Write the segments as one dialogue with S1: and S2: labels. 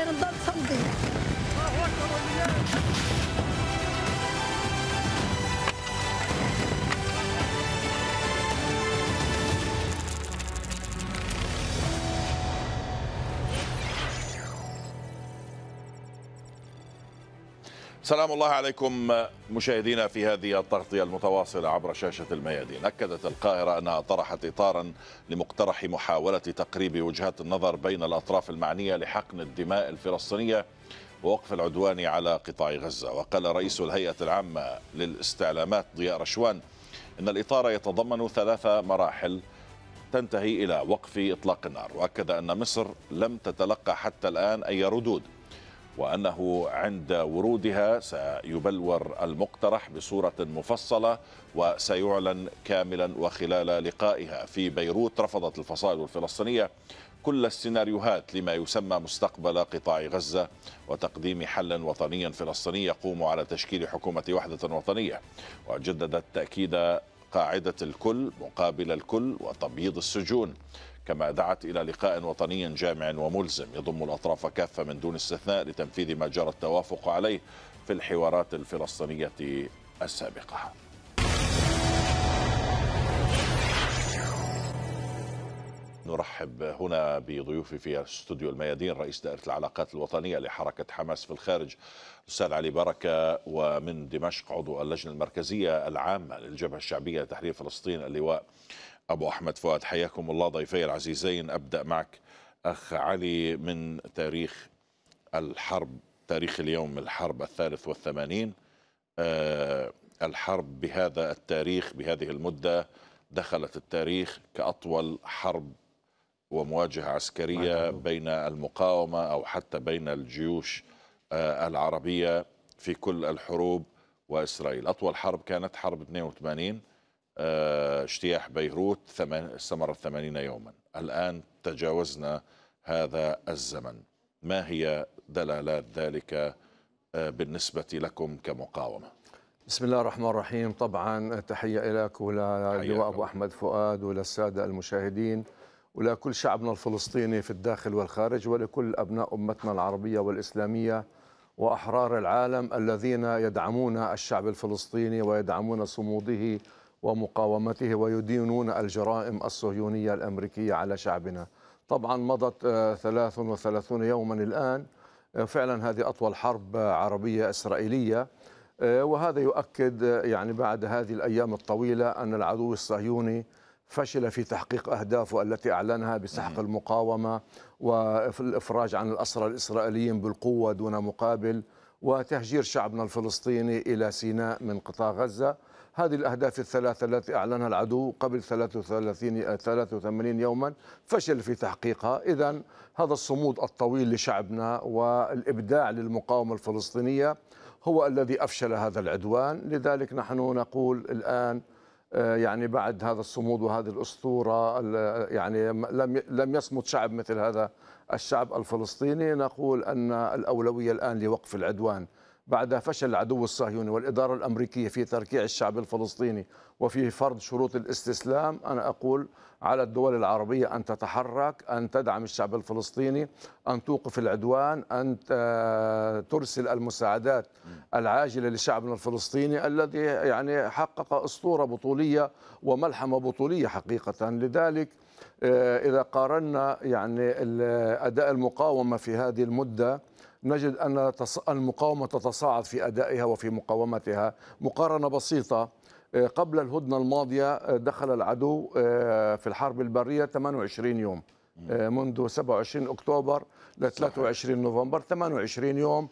S1: ganun doon.
S2: سلام الله عليكم مشاهدينا في هذه التغطية المتواصلة عبر شاشة الميادين أكدت القاهرة أنها طرحت إطارا لمقترح محاولة تقريب وجهات النظر بين الأطراف المعنية لحقن الدماء الفلسطينية ووقف العدوان على قطاع غزة وقال رئيس الهيئة العامة للاستعلامات ضياء رشوان إن الإطار يتضمن ثلاث مراحل تنتهي إلى وقف إطلاق النار وأكد أن مصر لم تتلقى حتى الآن أي ردود وأنه عند ورودها سيبلور المقترح بصورة مفصلة وسيعلن كاملا وخلال لقائها في بيروت رفضت الفصائل الفلسطينية كل السيناريوهات لما يسمى مستقبل قطاع غزة وتقديم حل وطني فلسطيني يقوم على تشكيل حكومة وحدة وطنية وجددت تأكيد قاعدة الكل مقابل الكل وتبييض السجون كما دعت إلى لقاء وطني جامع وملزم يضم الأطراف كافة من دون استثناء لتنفيذ ما جرى التوافق عليه في الحوارات الفلسطينية السابقة نرحب هنا بضيوفي في استوديو الميادين رئيس دائرة العلاقات الوطنية لحركة حماس في الخارج الأستاذ علي بركة ومن دمشق عضو اللجنة المركزية العامة للجبهة الشعبية لتحرير فلسطين اللواء أبو أحمد فؤاد حياكم الله ضيفي العزيزين أبدأ معك أخ علي من تاريخ الحرب تاريخ اليوم الحرب الثالث والثمانين آه، الحرب بهذا التاريخ بهذه المدة دخلت التاريخ كأطول حرب ومواجهة عسكرية بين المقاومة أو حتى بين الجيوش آه، العربية في كل الحروب وإسرائيل أطول حرب كانت حرب 82 اجتياح آه، بيروت استمر ثمانين يوما الآن تجاوزنا هذا الزمن ما هي دلالات ذلك آه، بالنسبة لكم كمقاومة
S3: بسم الله الرحمن الرحيم طبعا تحية إليك وللواء أبو أحمد فؤاد وللسادة المشاهدين ولكل شعبنا الفلسطيني في الداخل والخارج ولكل أبناء أمتنا العربية والإسلامية وأحرار العالم الذين يدعمون الشعب الفلسطيني ويدعمون صموده ومقاومته ويدينون الجرائم الصهيونية الأمريكية على شعبنا طبعا مضت 33 آه، يوما الآن آه، فعلا هذه أطول حرب عربية إسرائيلية آه، وهذا يؤكد يعني بعد هذه الأيام الطويلة أن العدو الصهيوني فشل في تحقيق أهدافه التي أعلنها بسحق المقاومة وفي الإفراج عن الأسرى الإسرائيليين بالقوة دون مقابل وتهجير شعبنا الفلسطيني إلى سيناء من قطاع غزة هذه الأهداف الثلاثة التي أعلنها العدو قبل 33 83 يوما فشل في تحقيقها إذا هذا الصمود الطويل لشعبنا والإبداع للمقاومة الفلسطينية هو الذي أفشل هذا العدوان لذلك نحن نقول الآن آه، يعني بعد هذا الصمود وهذه الاسطوره يعني لم لم يصمد شعب مثل هذا الشعب الفلسطيني نقول ان الاولويه الان لوقف العدوان بعد فشل العدو الصهيوني والإدارة الأمريكية في تركيع الشعب الفلسطيني وفي فرض شروط الاستسلام أنا أقول على الدول العربية أن تتحرك أن تدعم الشعب الفلسطيني أن توقف العدوان أن آه، ترسل المساعدات العاجلة لشعبنا الفلسطيني الذي يعني حقق أسطورة بطولية وملحمة بطولية حقيقة لذلك آه، إذا قارنا يعني آه، أداء المقاومة في هذه المدة نجد أن المقاومة تتصاعد في أدائها وفي مقاومتها مقارنة بسيطة آه، قبل الهدنة الماضية آه، دخل العدو آه، في الحرب البرية 28 يوم منذ 27 أكتوبر ل 23 نوفمبر 28 يوم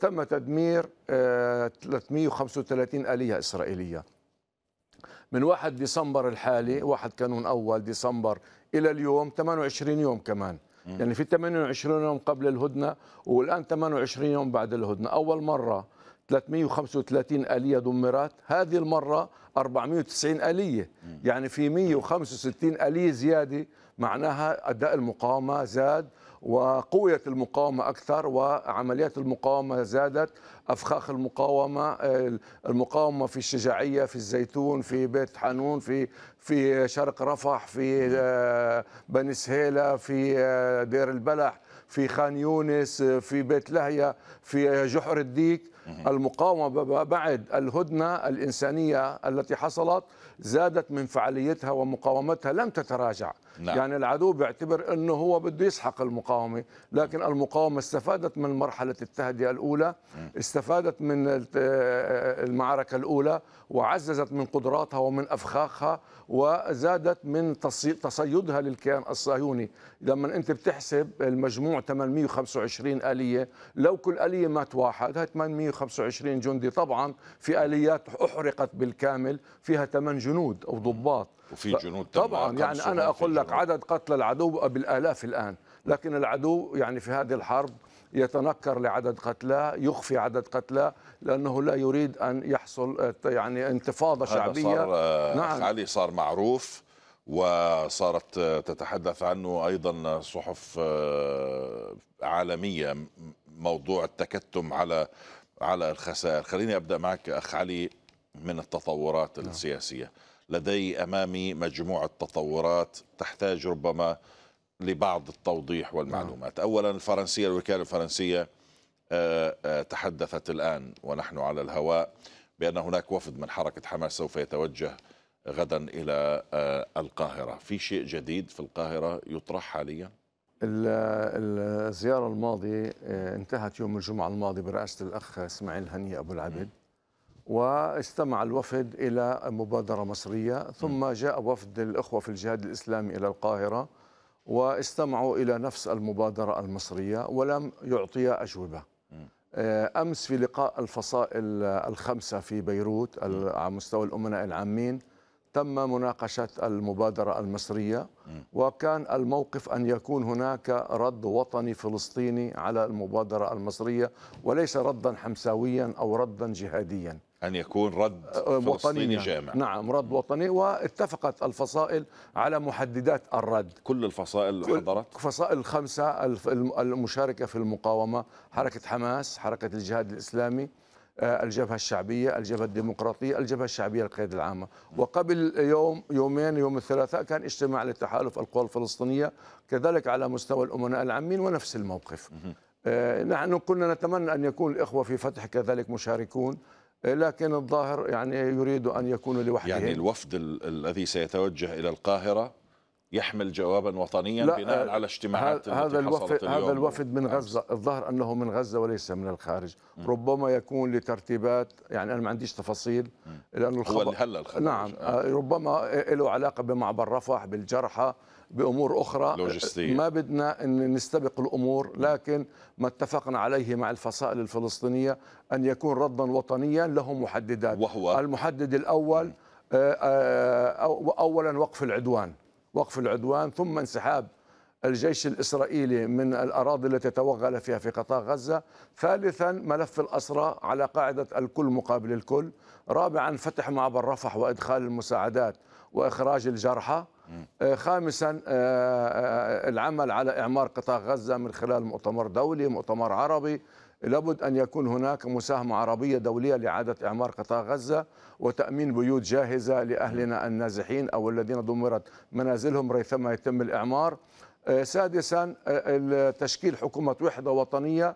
S3: تم تدمير 335 آلية إسرائيلية من 1 ديسمبر الحالي 1 كانون أول ديسمبر إلى اليوم 28 يوم كمان يعني في 28 يوم قبل الهدنه والان 28 يوم بعد الهدنه اول مره 335 آلية دمرت هذه المرة 490 آلية يعني في 165 آلية زيادة معناها أداء المقاومة زاد وقويت المقاومة أكثر وعمليات المقاومة زادت أفخاخ المقاومة المقاومة في الشجاعية في الزيتون في بيت حانون في في شرق رفح في آه، بني سهيلة في آه، دير البلح في خان يونس آه، في بيت لهية في جحر الديك المقاومة بعد الهدنة الإنسانية التي حصلت زادت من فعاليتها ومقاومتها لم تتراجع نعم. يعني العدو بيعتبر أنه هو بده يسحق المقاومة لكن المقاومة استفادت من مرحلة التهدئة الأولى استفادت من آه، آه، المعركة الأولى وعززت من قدراتها ومن أفخاخها وزادت من تصيدها للكيان الصهيوني لما أنت بتحسب المجموع 825 آلية لو كل آلية مات واحد هاي 825 جندي طبعا في آليات أحرقت بالكامل فيها 8 جنود أو ضباط وفي جنود طبعا يعني انا اقول لك عدد قتلى العدو بالالاف الان لكن العدو يعني في هذه الحرب يتنكر لعدد قتلاه يخفي عدد قتلاه لانه لا يريد ان يحصل يعني انتفاضه شعبيه صار آه، نعم علي
S2: صار معروف وصارت آه، تتحدث عنه ايضا صحف آه، عالميه موضوع التكتم على على الخسائر خليني ابدا معك اخ علي من التطورات نعم. السياسيه لدي امامي مجموعه تطورات تحتاج ربما لبعض التوضيح والمعلومات نعم. اولا الفرنسيه الوكاله الفرنسيه آه، آه، تحدثت الان ونحن على الهواء بان هناك وفد من حركه حماس سوف يتوجه غدا الى آه، القاهره في شيء جديد في القاهره يطرح حاليا
S3: الزيارة الماضية انتهت يوم الجمعة الماضي برئاسة الأخ اسماعيل هني أبو العبد واستمع الوفد إلى مبادرة مصرية ثم جاء وفد الإخوة في الجهاد الإسلامي إلى القاهرة واستمعوا إلى نفس المبادرة المصرية ولم يعطيا أجوبة آه، أمس في لقاء الفصائل الخمسة في بيروت على مستوى الأمناء العامين تم مناقشة المبادرة المصرية وكان الموقف أن يكون هناك رد وطني فلسطيني على المبادرة المصرية وليس ردا حمساويا أو ردا جهاديا
S2: أن يكون رد أه، أه، وطني جامع
S3: نعم رد وطني واتفقت الفصائل على محددات الرد كل الفصائل كل حضرت الفصائل الخمسة المشاركة في المقاومة حركة حماس حركة الجهاد الإسلامي آه، الجبهة الشعبية الجبهة الديمقراطية الجبهة الشعبية القيادة العامة وقبل يوم يومين يوم الثلاثاء كان اجتماع لتحالف القوى الفلسطينية كذلك على مستوى الأمناء العامين ونفس الموقف نحن كنا نتمنى أن يكون الإخوة في فتح كذلك مشاركون لكن الظاهر يعني يريد أن يكون لوحده يعني
S2: الوفد الذي سيتوجه إلى القاهرة يحمل جوابا وطنيا بناء على اجتماعات هذا الوفد هذا الوفد
S3: من نعم. غزه الظاهر انه من غزه وليس من الخارج م. ربما يكون لترتيبات يعني انا ما عنديش تفاصيل لانه الخبر هو هلا الخبر نعم آه. آه. ربما له علاقه بمعبر رفح بالجرحى بامور اخرى لوجستية. ما بدنا ان نستبق الامور لكن ما اتفقنا عليه مع الفصائل الفلسطينيه ان يكون ردا وطنيا له محددات وهو المحدد الاول آه، آه، اولا وقف العدوان وقف العدوان ثم انسحاب الجيش الإسرائيلي من الأراضي التي توغل فيها في قطاع غزة ثالثا ملف الأسرى على قاعدة الكل مقابل الكل رابعا فتح معبر رفح وإدخال المساعدات وإخراج الجرحى آه، خامسا آه، آه، العمل على إعمار قطاع غزة من خلال مؤتمر دولي مؤتمر عربي لابد أن يكون هناك مساهمة عربية دولية لإعادة إعمار قطاع غزة وتأمين بيوت جاهزة لأهلنا النازحين أو الذين دمرت منازلهم ريثما يتم الإعمار سادسا تشكيل حكومة وحدة وطنية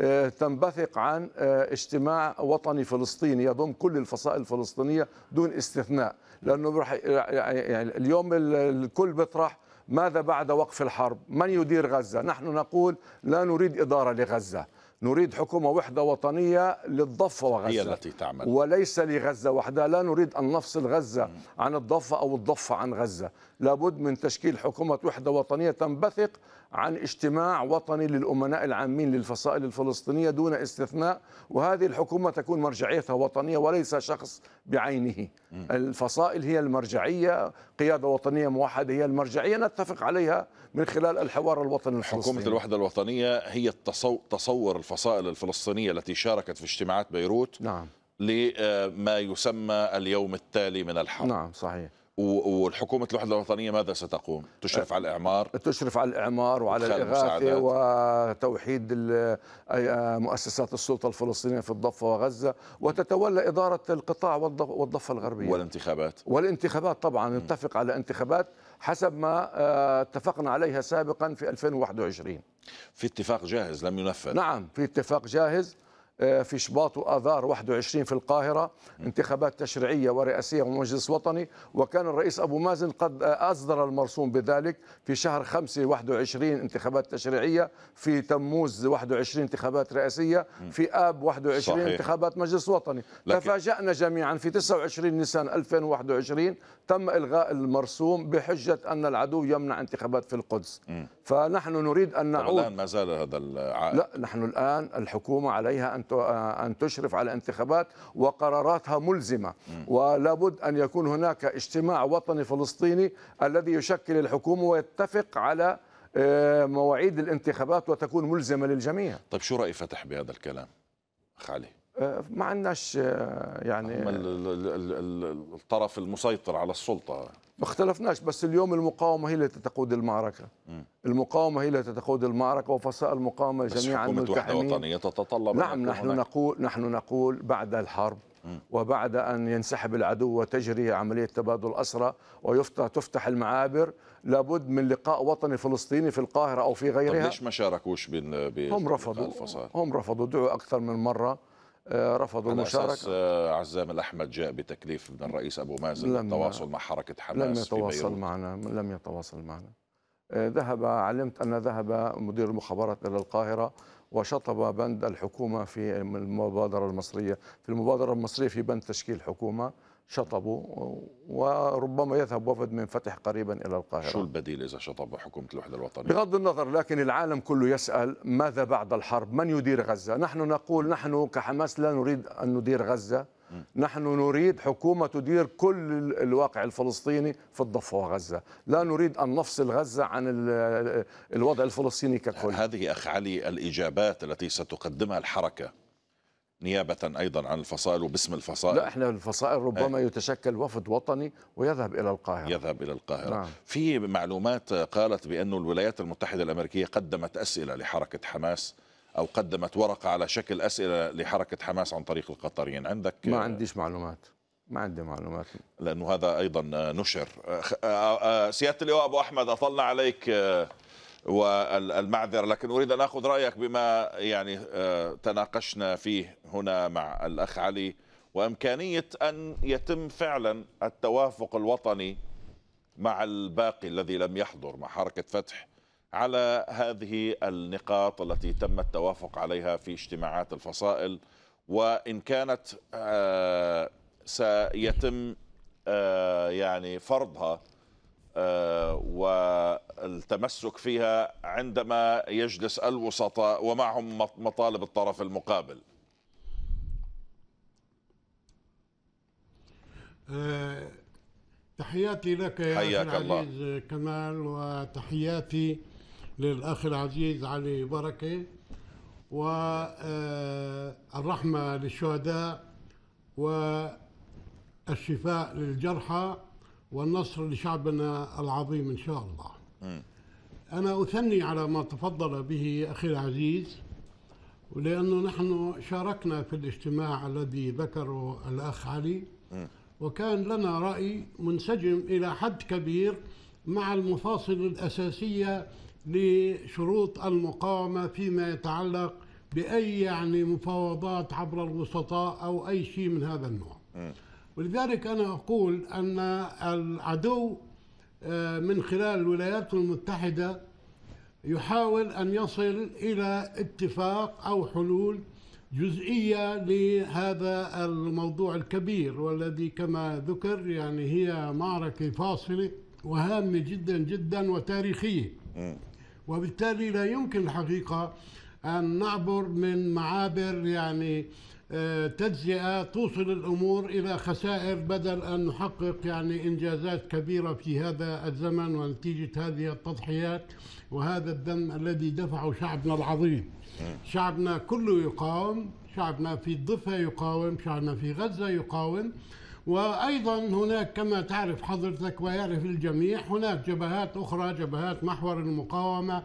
S3: آه، تنبثق عن آه، اجتماع وطني فلسطيني يضم كل الفصائل الفلسطينيه دون استثناء لانه يعني،, يعني اليوم الكل بيطرح ماذا بعد وقف الحرب من يدير غزه نحن نقول لا نريد اداره لغزه نريد حكومة وحدة وطنية للضفة وغزة هي التي تعمل وليس لغزة وحدها لا نريد أن نفصل غزة عن الضفة أو الضفة عن غزة لابد من تشكيل حكومة وحدة وطنية تنبثق عن اجتماع وطني للأمناء العامين للفصائل الفلسطينية دون استثناء وهذه الحكومة تكون مرجعيتها وطنية وليس شخص بعينه الفصائل هي المرجعية قيادة وطنية موحدة هي المرجعية نتفق عليها من خلال الحوار الوطني الفلسطيني حكومة الوحدة
S2: الوطنية هي تصور الفصائل الفلسطينية التي شاركت في اجتماعات بيروت نعم لما يسمى اليوم التالي من الحرب نعم صحيح والحكومة الوحدة الوطنية ماذا ستقوم؟ تشرف على الإعمار
S3: تشرف على الإعمار وعلى الإغاثة وتوحيد آه، مؤسسات السلطة الفلسطينية في الضفة وغزة وتتولى إدارة القطاع والضفة الغربية
S2: والانتخابات
S3: والانتخابات طبعا نتفق على انتخابات حسب ما آه، اتفقنا عليها سابقا في 2021 في اتفاق جاهز لم ينفذ نعم في اتفاق جاهز آه، في شباط وآذار 21 في القاهرة انتخابات تشريعية ورئاسية ومجلس وطني وكان الرئيس أبو مازن قد آه، أصدر المرسوم بذلك في شهر 5 21 انتخابات تشريعية في تموز 21 انتخابات رئاسية في آب 21 صحيح. انتخابات مجلس وطني لكن... تفاجأنا جميعا في 29 نيسان 2021 تم إلغاء المرسوم بحجة أن العدو يمنع انتخابات في القدس م. فنحن نريد ان نعود الان ما زال هذا العائد لا نحن الان الحكومه عليها ان ان تشرف على انتخابات وقراراتها ملزمه ولا بد ان يكون هناك اجتماع وطني فلسطيني الذي يشكل الحكومه ويتفق على آه، مواعيد الانتخابات وتكون ملزمه للجميع
S2: طيب شو راي فتح بهذا الكلام خالي
S3: آه، ما عندناش آه، يعني
S2: الطرف المسيطر على السلطه
S3: ما اختلفناش بس اليوم المقاومه هي التي تقود المعركه م. المقاومه هي التي تقود المعركه وفصائل المقاومه جميعا بس حكومه وطنيه
S2: تتطلب نعم نحن هناك.
S3: نقول نحن نقول بعد الحرب وبعد ان ينسحب العدو وتجري عمليه تبادل اسرى ويفتح تفتح المعابر لابد من لقاء وطني فلسطيني في القاهره او في غيرها طب ليش
S2: ما شاركوش بين هم رفضوا
S3: هم رفضوا دعوا اكثر من مره آه، رفضوا المشاركة أساس
S2: آه، عزام الأحمد جاء بتكليف من الرئيس أبو مازن للتواصل مع حركة حماس لم يتواصل
S3: معنا لم يتواصل معنا آه، ذهب علمت أن ذهب مدير المخابرات إلى القاهرة وشطب بند الحكومة في المبادرة المصرية في المبادرة المصرية في بند تشكيل حكومة شطبوا وربما يذهب وفد من فتح قريبا الى القاهره شو
S2: البديل اذا شطب حكومه الوحده الوطنيه
S3: بغض النظر لكن العالم كله يسال ماذا بعد الحرب من يدير غزه نحن نقول نحن كحماس لا نريد ان ندير غزه نحن نريد حكومة تدير كل الواقع الفلسطيني في الضفة وغزة لا نريد أن نفصل غزة عن الوضع الفلسطيني ككل هذه أخ علي الإجابات التي ستقدمها
S2: الحركة نيابة أيضا عن الفصائل وباسم الفصائل لا
S3: احنا الفصائل ربما أي. يتشكل وفد وطني ويذهب إلى القاهرة
S2: يذهب إلى القاهرة نعم. في معلومات قالت بأن الولايات المتحدة الأمريكية قدمت أسئلة لحركة حماس أو قدمت ورقة على شكل أسئلة لحركة حماس عن طريق القطريين عندك ما عنديش معلومات ما عندي معلومات لأنه هذا أيضا نشر آه، آه، سيادة اللواء أبو أحمد أطلنا عليك آه، والمعذره لكن اريد ان اخذ رايك بما يعني آه، تناقشنا فيه هنا مع الاخ علي وامكانيه ان يتم فعلا التوافق الوطني مع الباقي الذي لم يحضر مع حركه فتح على هذه النقاط التي تم التوافق عليها في اجتماعات الفصائل وان كانت آه، سيتم آه، يعني فرضها آه، والتمسك فيها عندما يجلس الوسطاء ومعهم مطالب الطرف المقابل
S4: آه، تحياتي لك يا أخي العزيز الله. كمال وتحياتي للأخ العزيز علي بركة والرحمة للشهداء والشفاء للجرحى والنصر لشعبنا العظيم إن شاء الله أنا أثني على ما تفضل به أخي العزيز ولأنه نحن شاركنا في الاجتماع الذي ذكره الأخ علي وكان لنا رأي منسجم إلى حد كبير مع المفاصل الأساسية لشروط المقاومة فيما يتعلق بأي يعني مفاوضات عبر الوسطاء أو أي شيء من هذا النوع ولذلك أنا أقول أن العدو آه، من خلال الولايات المتحدة يحاول أن يصل إلى اتفاق أو حلول جزئية لهذا الموضوع الكبير والذي كما ذكر يعني هي معركة فاصلة وهامة جدا جدا وتاريخية وبالتالي لا يمكن الحقيقة أن نعبر من معابر يعني تجزئة توصل الأمور إلى خسائر بدل أن نحقق يعني إنجازات كبيرة في هذا الزمن ونتيجة هذه التضحيات وهذا الدم الذي دفعه شعبنا العظيم شعبنا كله يقاوم شعبنا في الضفة يقاوم شعبنا في غزة يقاوم وأيضا هناك كما تعرف حضرتك ويعرف الجميع هناك جبهات أخرى جبهات محور المقاومة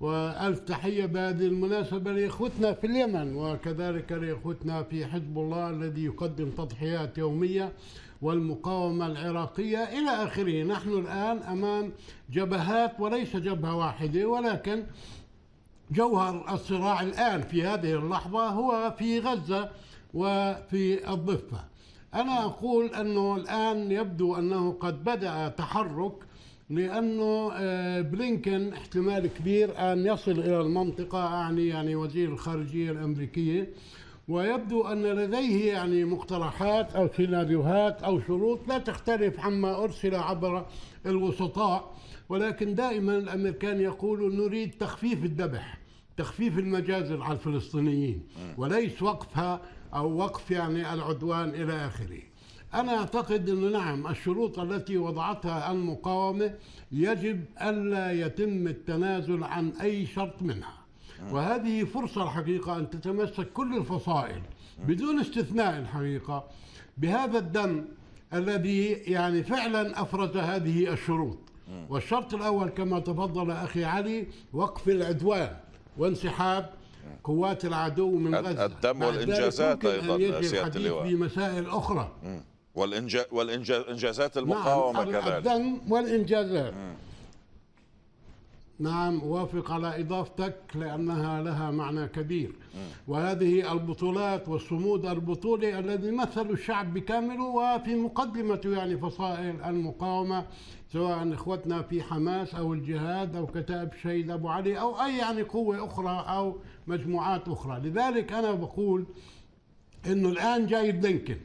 S4: وألف تحية بهذه المناسبة لإخوتنا في اليمن وكذلك لإخوتنا في حزب الله الذي يقدم تضحيات يومية والمقاومة العراقية إلى آخره نحن الآن أمام جبهات وليس جبهة واحدة ولكن جوهر الصراع الآن في هذه اللحظة هو في غزة وفي الضفة أنا أقول أنه الآن يبدو أنه قد بدأ تحرك لأنه آه، بلينكن احتمال كبير أن يصل إلى المنطقة أعني يعني وزير الخارجية الأمريكية ويبدو أن لديه يعني مقترحات أو سيناريوهات أو شروط لا تختلف عما أرسل عبر الوسطاء ولكن دائما الأمريكان يقولوا نريد تخفيف الذبح تخفيف المجازر على الفلسطينيين وليس وقفها أو وقف يعني العدوان إلى آخره أنا أعتقد أنه نعم الشروط التي وضعتها المقاومة يجب ألا يتم التنازل عن أي شرط منها وهذه فرصة الحقيقة أن تتمسك كل الفصائل بدون استثناء الحقيقة بهذا الدم الذي يعني فعلا أفرز هذه الشروط والشرط الأول كما تفضل أخي علي وقف العدوان وانسحاب قوات العدو من غزة الدم والإنجازات أيضا سيادة اللواء في مسائل أخرى
S2: والإنجا... نعم، والإنجازات المقاومة نعم. كذلك الدم
S4: والإنجازات م. نعم وافق على إضافتك لأنها لها معنى كبير وهذه البطولات والصمود البطولي الذي مثل الشعب بكامله وفي مقدمته يعني فصائل المقاومة سواء إخوتنا في حماس أو الجهاد أو كتائب الشهيد أبو علي أو أي يعني قوة أخرى أو مجموعات اخرى لذلك انا بقول انه الان جاي بلينكن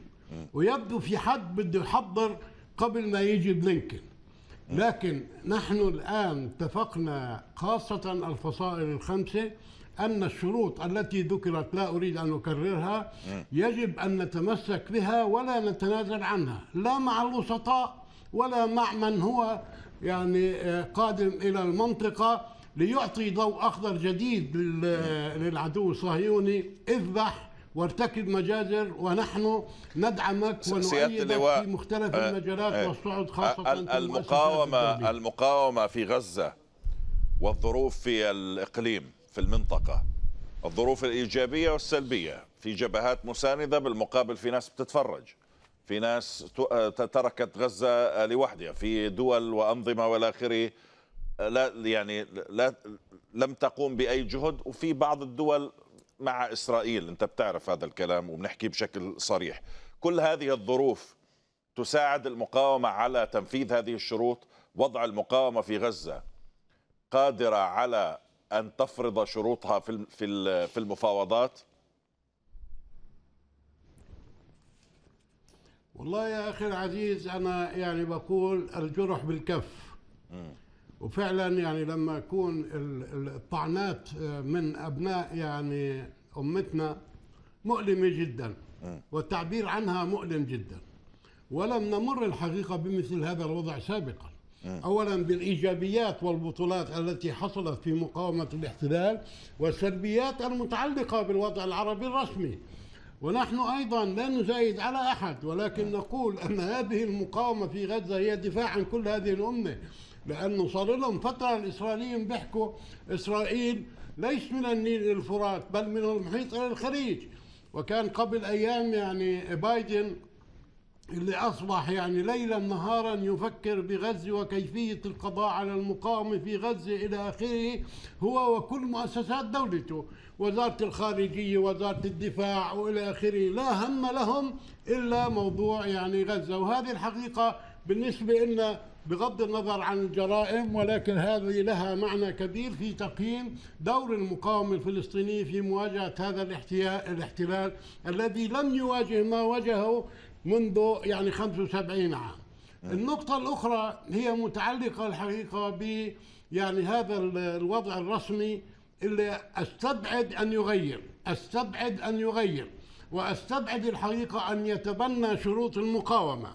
S4: ويبدو في حد بده يحضر قبل ما يجي بلينكن لكن نحن الان اتفقنا خاصه الفصائل الخمسه أن الشروط التي ذكرت لا أريد أن أكررها يجب أن نتمسك بها ولا نتنازل عنها لا مع الوسطاء ولا مع من هو يعني آه، قادم إلى المنطقة ليعطي ضوء أخضر جديد للعدو الصهيوني اذبح وارتكب مجازر ونحن ندعمك ونؤيدك في مختلف آه، المجالات آه، والصعد خاصة المقاومة
S2: المقاومة في غزة والظروف في الإقليم في المنطقة الظروف الإيجابية والسلبية في جبهات مساندة بالمقابل في ناس بتتفرج في ناس آه، تركت غزة لوحدها في دول وأنظمة والى اخره لا يعني لا لم تقوم باي جهد وفي بعض الدول مع اسرائيل انت بتعرف هذا الكلام وبنحكي بشكل صريح كل هذه الظروف تساعد المقاومه على تنفيذ هذه الشروط وضع المقاومه في غزه قادره على ان تفرض شروطها في في في المفاوضات
S4: والله يا اخي العزيز انا يعني بقول الجرح بالكف م. وفعلا يعني لما يكون الطعنات آه، من ابناء يعني امتنا مؤلمه جدا والتعبير عنها مؤلم جدا ولم نمر الحقيقه بمثل هذا الوضع سابقا اولا بالايجابيات والبطولات التي حصلت في مقاومه الاحتلال والسلبيات المتعلقه بالوضع العربي الرسمي ونحن ايضا لا نزايد على احد ولكن نقول ان هذه المقاومه في غزه هي دفاع عن كل هذه الامه لانه صار لهم فتره الاسرائيليين بيحكوا اسرائيل ليس من النيل الى الفرات بل من المحيط الى الخليج وكان قبل ايام يعني بايدن اللي اصبح يعني ليلا نهارا يفكر بغزه وكيفيه القضاء على المقاومه في غزه الى اخره هو وكل مؤسسات دولته وزاره الخارجيه وزاره الدفاع والى اخره لا هم لهم الا موضوع يعني غزه وهذه الحقيقه بالنسبة لنا بغض النظر عن الجرائم ولكن هذه لها معنى كبير في تقييم دور المقاومة الفلسطينية في مواجهة هذا الاحتلال الذي لم يواجه ما واجهه منذ يعني 75 عام نعم. النقطة الأخرى هي متعلقة الحقيقة ب يعني هذا الوضع الرسمي اللي أستبعد أن يغير أستبعد أن يغير وأستبعد الحقيقة أن يتبنى شروط المقاومة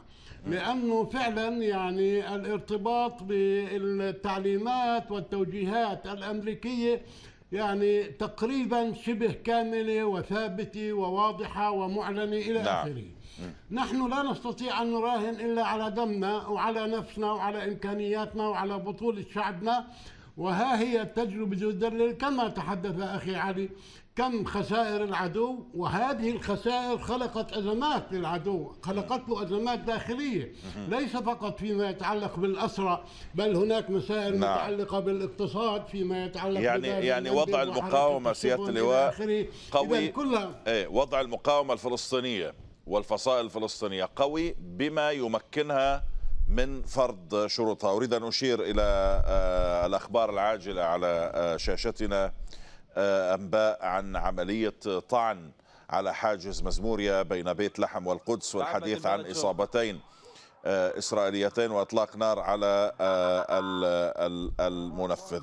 S4: لأنه فعلا يعني الارتباط بالتعليمات والتوجيهات الأمريكية يعني تقريبا شبه كاملة وثابتة وواضحة ومعلنة إلى نعم. آخره نحن لا نستطيع أن نراهن إلا على دمنا وعلى نفسنا وعلى إمكانياتنا وعلى بطولة شعبنا وها هي التجربة تدلل كما تحدث أخي علي كم خسائر العدو وهذه الخسائر خلقت أزمات للعدو خلقت له أزمات داخلية ليس فقط فيما يتعلق بالأسرة بل هناك مسائل نعم. متعلقة بالاقتصاد فيما يتعلق يعني يعني وضع المقاومة سيادة اللواء قوي
S2: ايه وضع المقاومة الفلسطينية والفصائل الفلسطينية قوي بما يمكنها من فرض شروطها أريد أن أشير إلى آه، الأخبار العاجلة على آه، شاشتنا آه، أنباء عن عملية طعن على حاجز مزموريا بين بيت لحم والقدس والحديث عن إصابتين آه، إسرائيليتين وإطلاق نار على آه، المنفذ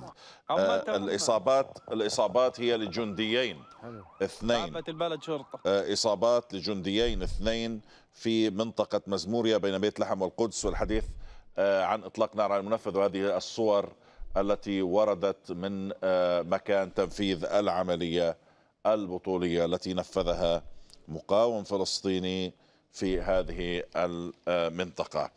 S2: الإصابات الإصابات هي لجنديين اثنين البلد شرطة إصابات لجنديين اثنين في منطقة مزموريا بين بيت لحم والقدس والحديث عن إطلاق نار على المنفذ وهذه الصور التي وردت من آه، مكان تنفيذ العملية البطولية التي نفذها مقاوم فلسطيني في هذه المنطقة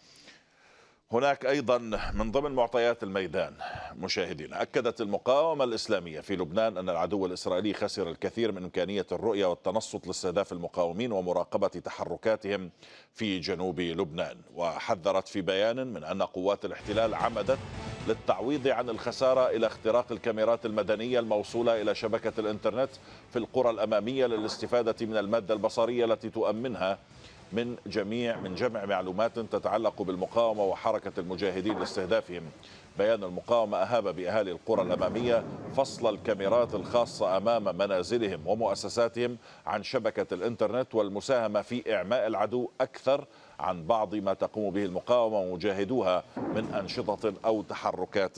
S2: هناك ايضا من ضمن معطيات الميدان مشاهدينا اكدت المقاومه الاسلاميه في لبنان ان العدو الاسرائيلي خسر الكثير من امكانيه الرؤيه والتنصت لاستهداف المقاومين ومراقبه تحركاتهم في جنوب لبنان وحذرت في بيان من ان قوات الاحتلال عمدت للتعويض عن الخساره الى اختراق الكاميرات المدنيه الموصوله الى شبكه الانترنت في القرى الاماميه للاستفاده من الماده البصريه التي تؤمنها من جميع من جمع معلومات تتعلق بالمقاومة وحركة المجاهدين لاستهدافهم بيان المقاومة أهاب بأهالي القرى الأمامية فصل الكاميرات الخاصة أمام منازلهم ومؤسساتهم عن شبكة الإنترنت والمساهمة في إعماء العدو أكثر عن بعض ما تقوم به المقاومة ومجاهدوها من أنشطة أو تحركات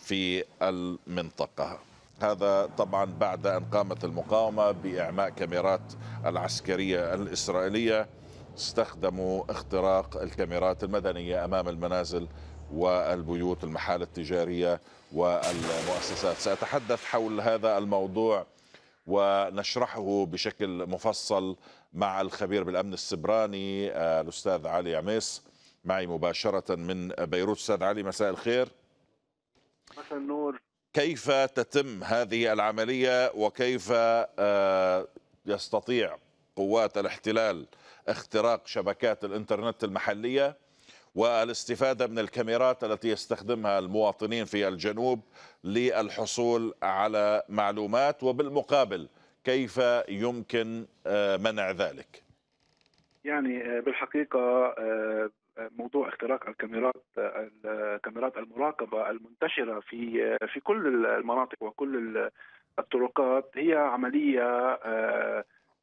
S2: في المنطقة هذا طبعا بعد أن قامت المقاومة بإعماء كاميرات العسكرية الإسرائيلية استخدموا اختراق الكاميرات المدنية أمام المنازل والبيوت المحال التجارية والمؤسسات سأتحدث حول هذا الموضوع ونشرحه بشكل مفصل مع الخبير بالأمن السبراني آه، الأستاذ علي عميس معي مباشرة من بيروت أستاذ علي مساء الخير
S1: مساء النور
S2: كيف تتم هذه العملية وكيف آه، يستطيع قوات الاحتلال اختراق شبكات الانترنت المحليه والاستفاده من الكاميرات التي يستخدمها المواطنين في الجنوب للحصول على معلومات وبالمقابل كيف يمكن آه، منع ذلك؟
S1: يعني آه، بالحقيقه آه، موضوع اختراق الكاميرات الكاميرات المراقبه المنتشره في في كل المناطق وكل الطرقات هي عمليه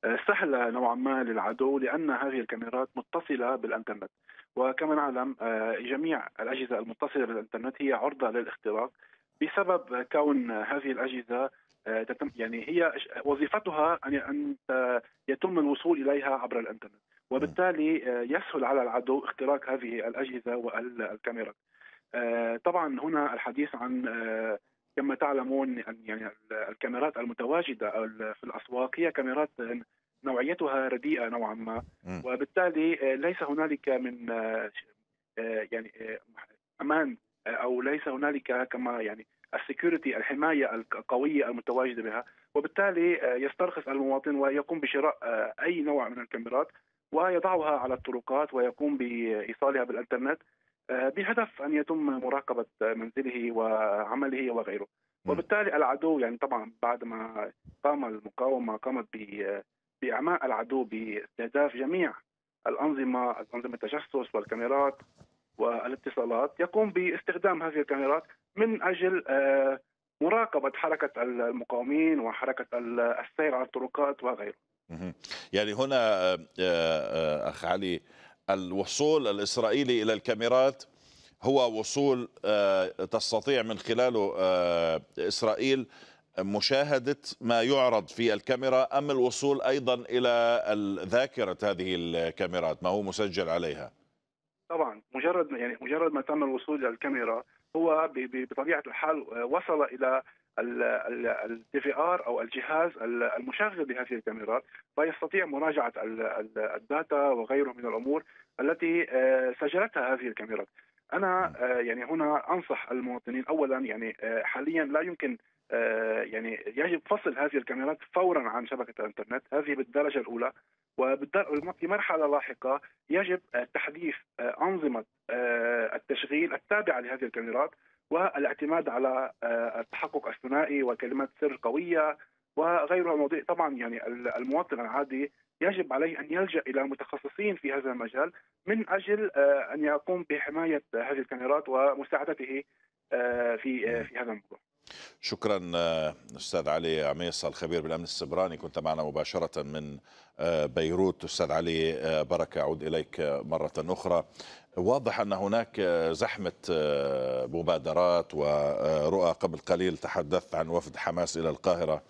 S1: آه، سهله نوعا ما للعدو لان هذه الكاميرات متصله بالانترنت وكما نعلم آه، جميع الاجهزه المتصله بالانترنت هي عرضه للاختراق بسبب كون هذه الاجهزه آه، تتم يعني هي وظيفتها ان يتم الوصول اليها عبر الانترنت وبالتالي يسهل على العدو اختراق هذه الاجهزه والكاميرات طبعا هنا الحديث عن كما تعلمون يعني, يعني الكاميرات المتواجده في الاسواق هي كاميرات نوعيتها رديئه نوعا ما وبالتالي آه، ليس هنالك من آه، آه، يعني امان او ليس هنالك كما يعني السكيورتي الحمايه القويه المتواجده بها وبالتالي يسترخص المواطن ويقوم بشراء اي نوع من الكاميرات ويضعها على الطرقات ويقوم بايصالها بالانترنت آه، بهدف ان يتم مراقبه منزله وعمله وغيره وبالتالي العدو يعني طبعا بعد ما قام المقاومه قامت باعماء العدو باستهداف جميع الانظمه انظمه التجسس والكاميرات والاتصالات يقوم باستخدام هذه الكاميرات من اجل آه، مراقبه حركه المقاومين وحركه السير على الطرقات وغيره.
S2: يعني هنا آه، اخ علي الوصول الإسرائيلي إلى الكاميرات هو وصول آه، تستطيع من خلاله آه، إسرائيل مشاهدة ما يعرض في الكاميرا أم الوصول أيضا إلى ذاكرة هذه الكاميرات ما هو مسجل عليها
S1: طبعا مجرد يعني مجرد ما تم الوصول الى الكاميرا هو بطبيعه الحال آه، وصل الى الدي في ار او الجهاز المشغل لهذه الكاميرات فيستطيع مراجعه الداتا وغيره من الامور التي آه، سجلتها هذه الكاميرات. انا آه، يعني هنا انصح المواطنين اولا يعني آه، حاليا لا يمكن يعني يجب فصل هذه الكاميرات فورا عن شبكه الانترنت هذه بالدرجه الاولى وفي مرحله لاحقه يجب تحديث انظمه التشغيل التابعه لهذه الكاميرات والاعتماد على آه، التحقق الثنائي وكلمات سر قويه وغيرها مواضيع طبعا يعني المواطن العادي يجب عليه ان يلجا الى متخصصين في هذا المجال من اجل آه، ان يقوم بحمايه هذه الكاميرات ومساعدته آه، في في هذا الموضوع.
S2: شكرا استاذ علي عميص الخبير بالامن السبراني كنت معنا مباشره من بيروت استاذ علي بركه اعود اليك مره اخرى واضح ان هناك آه، زحمه آه، مبادرات ورؤى قبل قليل تحدثت عن وفد حماس الى القاهره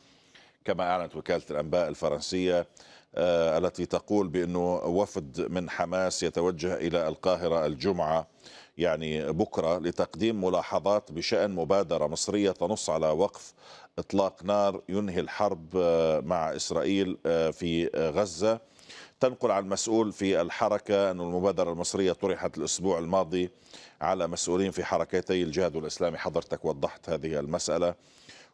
S2: كما اعلنت وكاله الانباء الفرنسيه آه، التي تقول بانه وفد من حماس يتوجه الى القاهره الجمعه يعني بكره لتقديم ملاحظات بشان مبادره مصريه تنص على وقف إطلاق نار ينهي الحرب آه، مع إسرائيل آه، في آه، غزة تنقل عن مسؤول في الحركة أن المبادرة المصرية طرحت الأسبوع الماضي على مسؤولين في حركتي الجهاد الإسلامي حضرتك وضحت هذه المسألة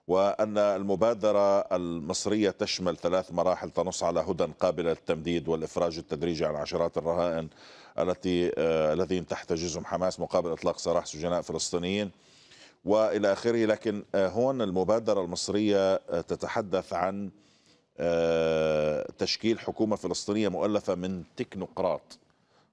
S2: وأن المبادرة المصرية تشمل ثلاث مراحل تنص على هدى قابلة للتمديد والإفراج التدريجي عن عشرات الرهائن التي الذين تحتجزهم حماس مقابل إطلاق سراح سجناء فلسطينيين والى اخره لكن آه، هون المبادره المصريه آه، تتحدث عن آه، تشكيل حكومه فلسطينيه مؤلفه من تكنوقراط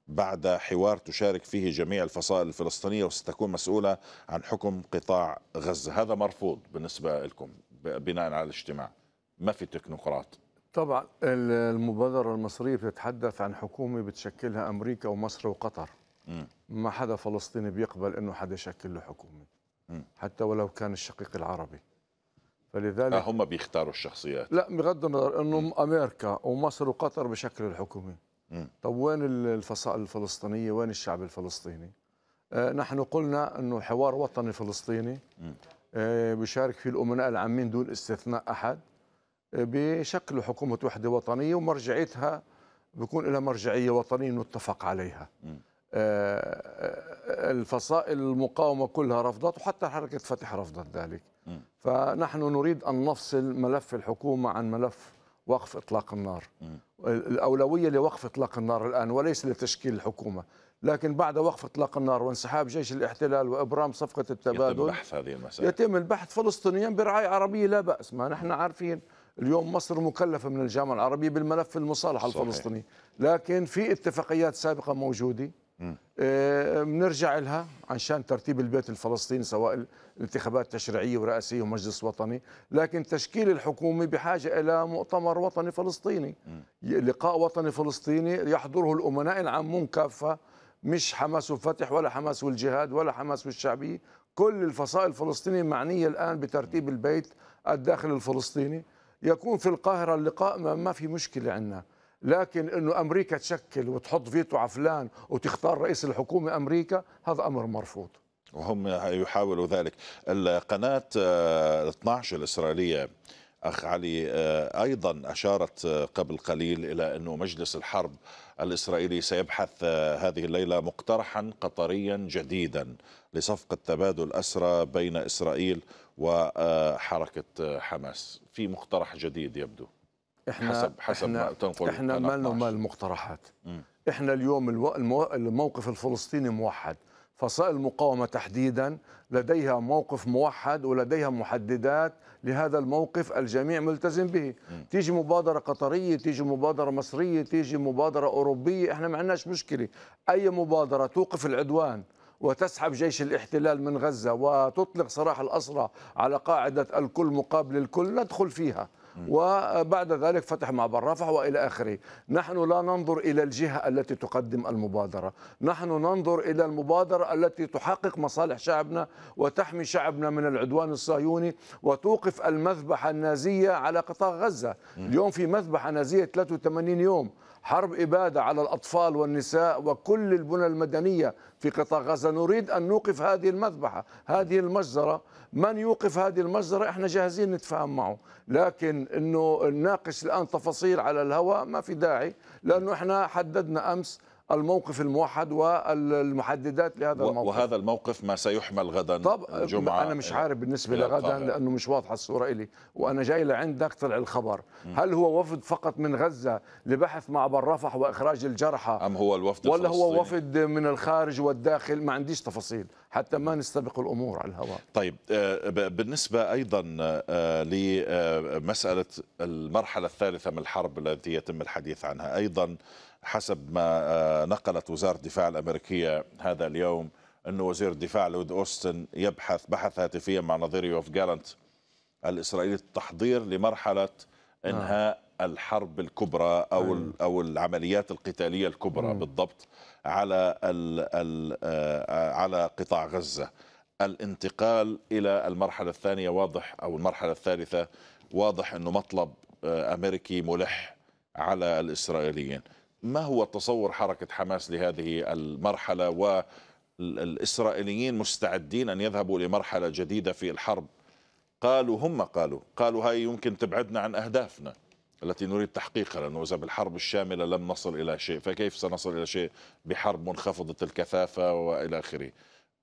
S2: بعد حوار تشارك فيه جميع الفصائل الفلسطينيه وستكون مسؤوله عن حكم قطاع غزه، هذا مرفوض بالنسبه لكم بناء على الاجتماع، ما في تكنوقراط.
S3: طبعا المبادره المصريه بتتحدث عن حكومه بتشكلها امريكا ومصر وقطر. م. ما حدا فلسطيني بيقبل انه حدا يشكل له حكومه. حتى ولو كان الشقيق العربي آه، فلذلك
S2: هم بيختاروا الشخصيات
S3: لا بغض النظر انه امريكا ومصر وقطر بشكل الحكومه طب وين الفصائل الفلسطينيه وين الشعب الفلسطيني آه نحن قلنا انه حوار وطني فلسطيني آه بيشارك فيه الامناء العامين دون استثناء احد آه بشكل حكومه وحده وطنيه ومرجعيتها بيكون لها مرجعيه وطنيه متفق عليها م. الفصائل المقاومة كلها رفضت وحتى حركة فتح رفضت ذلك فنحن نريد أن نفصل ملف الحكومة عن ملف وقف إطلاق النار الأولوية لوقف إطلاق النار الآن وليس لتشكيل الحكومة لكن بعد وقف إطلاق النار وانسحاب جيش الاحتلال وإبرام صفقة التبادل يتم البحث هذه المسألة يتم البحث فلسطينيا برعاية عربية لا بأس ما نحن عارفين اليوم مصر مكلفة من الجامعة العربية بالملف المصالحة الفلسطيني لكن في اتفاقيات سابقة موجودة آه، بنرجع لها عشان ترتيب البيت الفلسطيني سواء الانتخابات التشريعيه ورئاسيه ومجلس وطني، لكن تشكيل الحكومه بحاجه الى مؤتمر وطني فلسطيني، لقاء وطني فلسطيني يحضره الامناء العامون كافه مش حماس وفتح ولا حماس والجهاد ولا حماس والشعبيه، كل الفصائل الفلسطينيه معنيه الان بترتيب البيت الداخلي الفلسطيني، يكون في القاهره اللقاء ما في مشكله عندنا لكن انه امريكا تشكل وتحط فيتو على فلان وتختار رئيس الحكومه امريكا هذا امر مرفوض
S2: وهم يحاولوا ذلك القناه 12 آه، الاسرائيليه اخ علي آه، ايضا اشارت آه، قبل قليل الى انه مجلس الحرب الاسرائيلي سيبحث هذه الليله مقترحا قطريا جديدا لصفقه تبادل اسرى بين اسرائيل وحركه حماس في مقترح جديد يبدو احنا حسب حسب احنا ما تنقل احنا مالنا
S3: مال المقترحات م. احنا اليوم الو... الموقف الفلسطيني موحد فصائل المقاومة تحديدا لديها موقف موحد ولديها محددات لهذا الموقف الجميع ملتزم به م. تيجي مبادرة قطرية تيجي مبادرة مصرية تيجي مبادرة أوروبية احنا ما عندناش مشكلة أي مبادرة توقف العدوان وتسحب جيش الاحتلال من غزة وتطلق سراح الأسرى على قاعدة الكل مقابل الكل ندخل فيها وبعد ذلك فتح معبر رفح والى اخره، نحن لا ننظر الى الجهه التي تقدم المبادره، نحن ننظر الى المبادره التي تحقق مصالح شعبنا وتحمي شعبنا من العدوان الصهيوني وتوقف المذبحه النازيه على قطاع غزه، اليوم في مذبحه نازيه 83 يوم حرب إبادة على الأطفال والنساء وكل البنى المدنية في قطاع غزة نريد أن نوقف هذه المذبحة هذه المجزرة من يوقف هذه المجزرة إحنا جاهزين نتفاهم معه لكن أنه نناقش الآن تفاصيل على الهواء ما في داعي لأنه إحنا حددنا أمس الموقف الموحد والمحددات لهذا الموقف وهذا
S2: الموقف ما سيحمل غدا طب الجمعة أنا مش عارف
S3: بالنسبة لغدا لأنه مش واضحة الصورة إلي وأنا جاي لعندك طلع الخبر م. هل هو وفد فقط من غزة لبحث معبر رفح وإخراج الجرحى أم هو الوفد ولا هو وفد من الخارج والداخل ما عنديش تفاصيل حتى ما نستبق الأمور على الهواء
S2: طيب آه، بالنسبة أيضا آه، لمسألة المرحلة الثالثة من الحرب التي يتم الحديث عنها أيضا حسب ما آه، نقلت وزارة الدفاع الأمريكية هذا اليوم أن وزير الدفاع لود أوستن يبحث بحث هاتفيا مع نظير يوف جالنت الإسرائيلي التحضير لمرحلة نعم. إنهاء الحرب الكبرى أو نعم. أو العمليات القتالية الكبرى نعم. بالضبط على آه، على قطاع غزة الانتقال إلى المرحلة الثانية واضح أو المرحلة الثالثة واضح أنه مطلب آه، أمريكي ملح على الإسرائيليين ما هو تصور حركة حماس لهذه المرحلة والإسرائيليين مستعدين أن يذهبوا لمرحلة جديدة في الحرب قالوا هم قالوا قالوا هاي يمكن تبعدنا عن أهدافنا التي نريد تحقيقها لأنه إذا بالحرب الشاملة لم نصل إلى شيء فكيف سنصل إلى شيء بحرب منخفضة الكثافة وإلى آخره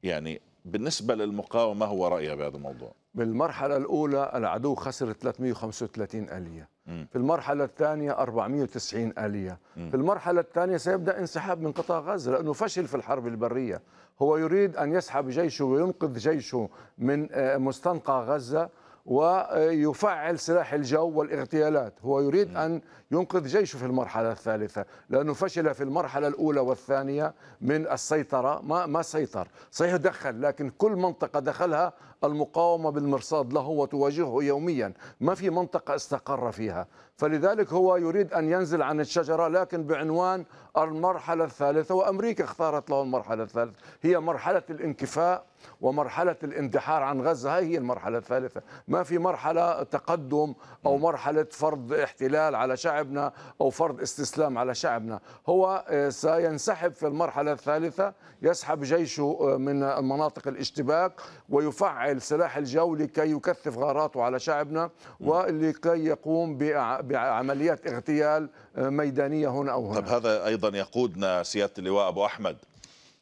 S2: يعني بالنسبة للمقاومة ما هو رأيها بهذا الموضوع
S3: بالمرحلة الأولى العدو خسر 335 آلية في المرحلة الثانية 490 آلية في المرحلة الثانية سيبدأ انسحاب من قطاع غزة لأنه فشل في الحرب البرية هو يريد أن يسحب جيشه وينقذ جيشه من آه، مستنقع غزة ويفعل سلاح الجو والاغتيالات هو يريد أن ينقذ جيشه في المرحلة الثالثة لأنه فشل في المرحلة الأولى والثانية من السيطرة ما, ما سيطر صحيح دخل لكن كل منطقة دخلها المقاومة بالمرصاد له وتواجهه يوميا ما في منطقة استقر فيها فلذلك هو يريد أن ينزل عن الشجرة لكن بعنوان المرحلة الثالثة وأمريكا اختارت له المرحلة الثالثة هي مرحلة الانكفاء ومرحلة الاندحار عن غزة هاي هي المرحلة الثالثة ما في مرحلة تقدم أو مرحلة فرض احتلال على شعب شعبنا أو فرض استسلام على شعبنا هو آه، سينسحب في المرحلة الثالثة يسحب جيشه آه، من مناطق الاشتباك ويفعل سلاح الجو لكي يكثف غاراته على شعبنا ولكي يقوم بعمليات اغتيال آه، ميدانية هنا أو هنا
S2: طب هذا أيضا يقودنا سيادة اللواء أبو أحمد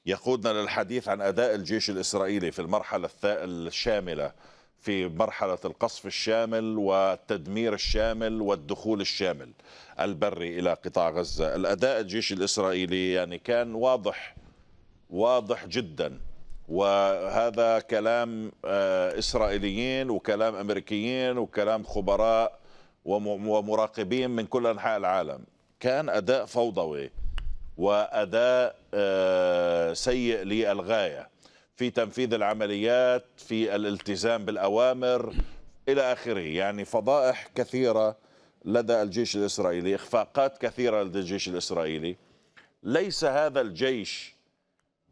S2: يقودنا للحديث عن أداء الجيش الإسرائيلي في المرحلة الشاملة في مرحلة القصف الشامل والتدمير الشامل والدخول الشامل البري إلى قطاع غزة الأداء الجيش الإسرائيلي يعني كان واضح واضح جدا وهذا كلام آه، إسرائيليين وكلام أمريكيين وكلام خبراء ومراقبين من كل أنحاء العالم كان أداء فوضوي وأداء آه، سيء للغاية في تنفيذ العمليات في الالتزام بالأوامر إلى آخره يعني فضائح كثيرة لدى الجيش الإسرائيلي إخفاقات كثيرة لدى الجيش الإسرائيلي ليس هذا الجيش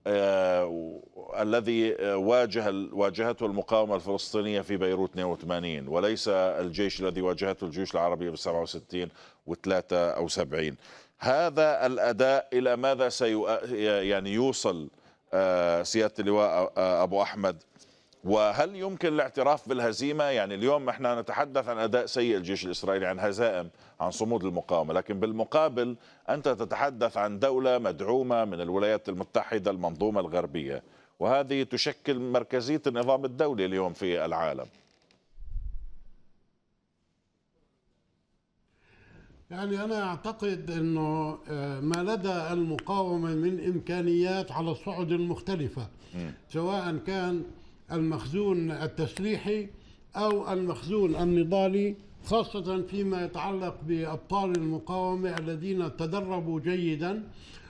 S2: آه الذي واجه واجهته المقاومة الفلسطينية في بيروت 82 وليس الجيش الذي واجهته الجيوش العربية ب 67 و3 أو 70 هذا الأداء إلى ماذا سيو يعني يوصل آه، سياده اللواء آه، ابو احمد وهل يمكن الاعتراف بالهزيمه يعني اليوم احنا نتحدث عن اداء سيء الجيش الاسرائيلي عن هزائم عن صمود المقاومه لكن بالمقابل انت تتحدث عن دوله مدعومه من الولايات المتحده المنظومه الغربيه وهذه تشكل مركزيه النظام الدولي اليوم في العالم
S4: يعني أنا أعتقد أنه آه، ما لدى المقاومة من إمكانيات على الصعد المختلفة سواء كان المخزون التسليحي أو المخزون النضالي خاصة فيما يتعلق بأبطال المقاومة الذين تدربوا جيدا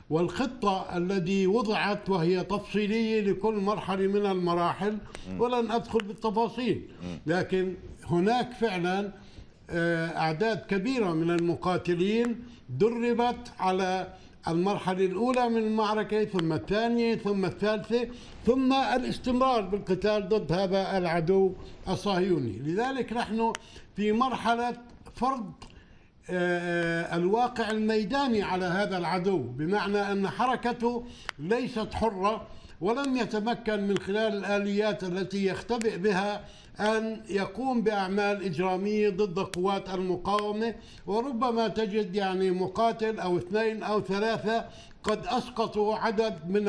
S4: والخطة التي وضعت وهي تفصيلية لكل مرحلة من المراحل ولن أدخل بالتفاصيل لكن هناك فعلا آه، أعداد كبيرة من المقاتلين دربت على المرحلة الأولى من المعركة ثم الثانية ثم الثالثة ثم الاستمرار بالقتال ضد هذا العدو الصهيوني لذلك نحن في مرحلة فرض آه، الواقع الميداني على هذا العدو بمعنى أن حركته ليست حرة ولم يتمكن من خلال الآليات التي يختبئ بها أن يقوم بأعمال إجرامية ضد قوات المقاومة وربما تجد يعني مقاتل أو اثنين أو ثلاثة قد اسقطوا عدد من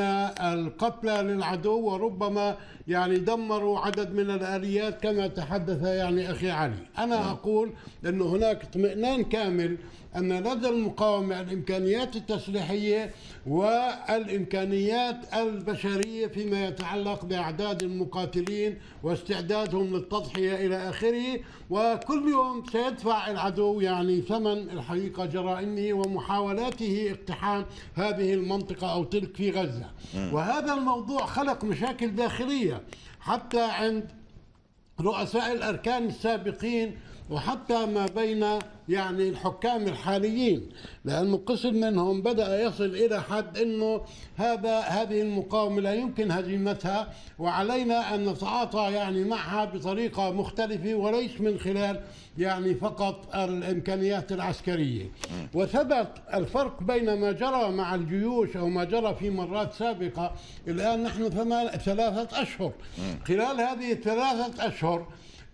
S4: القتلى للعدو وربما يعني دمروا عدد من الاليات كما تحدث يعني اخي علي، انا نعم. اقول انه هناك اطمئنان كامل ان لدى المقاومه الامكانيات التسليحيه والامكانيات البشريه فيما يتعلق باعداد المقاتلين واستعدادهم التضحية إلى آخره وكل يوم سيدفع العدو يعني ثمن الحقيقة جرائمه ومحاولاته اقتحام هذه المنطقة أو تلك في غزة وهذا الموضوع خلق مشاكل داخلية حتى عند رؤساء الأركان السابقين وحتى ما بين يعني الحكام الحاليين لأنه قسم منهم بدأ يصل إلى حد أنه هذا هذه المقاومة لا يمكن هزيمتها وعلينا أن نتعاطى يعني معها بطريقة مختلفة وليس من خلال يعني فقط الإمكانيات العسكرية وثبت الفرق بين ما جرى مع الجيوش أو ما جرى في مرات سابقة الآن نحن ثلاثة أشهر خلال هذه الثلاثة أشهر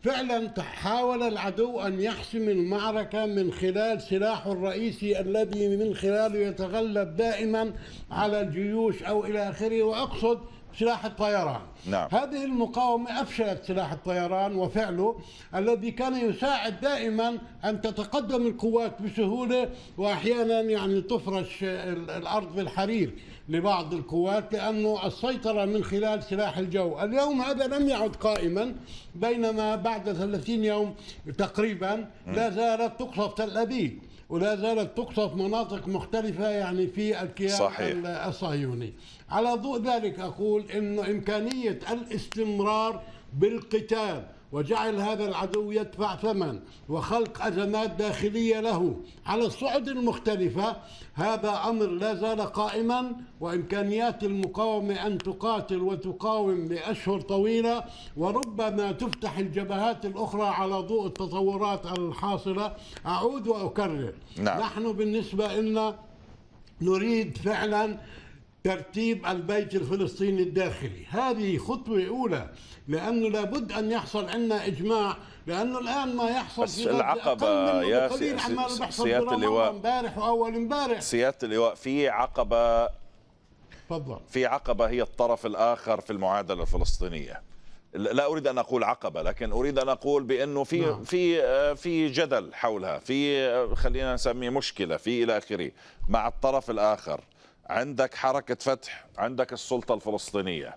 S4: فعلا حاول العدو أن يحسم المعركة من خلال سلاحه الرئيسي الذي من خلاله يتغلب دائما على الجيوش أو إلى آخره وأقصد سلاح الطيران نعم. هذه المقاومة أفشلت سلاح الطيران وفعله الذي كان يساعد دائما أن تتقدم القوات بسهولة وأحيانا يعني تفرش الأرض بالحرير لبعض القوات لأنه السيطرة من خلال سلاح الجو اليوم هذا لم يعد قائما بينما بعد 30 يوم تقريبا لا زالت تقصف تل أبيب ولا زالت تقصف مناطق مختلفة يعني في الكيان صحيح. الصهيوني على ضوء ذلك أقول أن إمكانية الاستمرار بالقتال وجعل هذا العدو يدفع ثمن وخلق أزمات داخلية له على الصعد المختلفة هذا أمر لا زال قائما وإمكانيات المقاومة أن تقاتل وتقاوم لأشهر طويلة وربما تفتح الجبهات الأخرى على ضوء التطورات الحاصلة أعود وأكرر نعم. نحن بالنسبة لنا نريد فعلا ترتيب البيت الفلسطيني الداخلي هذه خطوة أولى لأنه لابد أن يحصل عندنا إجماع لأنه الآن ما يحصل بس في العقبة يا سيادة اللواء امبارح وأول امبارح
S2: سيادة اللواء في عقبة تفضل في عقبة هي الطرف الآخر في المعادلة الفلسطينية لا اريد ان اقول عقبه لكن اريد ان اقول بانه في نعم. في آه، في جدل حولها في آه، خلينا نسميه مشكله في الى اخره مع الطرف الاخر عندك حركة فتح عندك السلطة الفلسطينية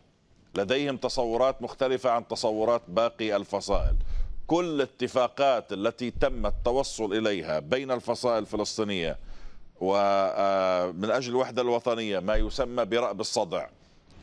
S2: لديهم تصورات مختلفة عن تصورات باقي الفصائل كل الاتفاقات التي تم التوصل إليها بين الفصائل الفلسطينية ومن آه، أجل الوحدة الوطنية ما يسمى برأب الصدع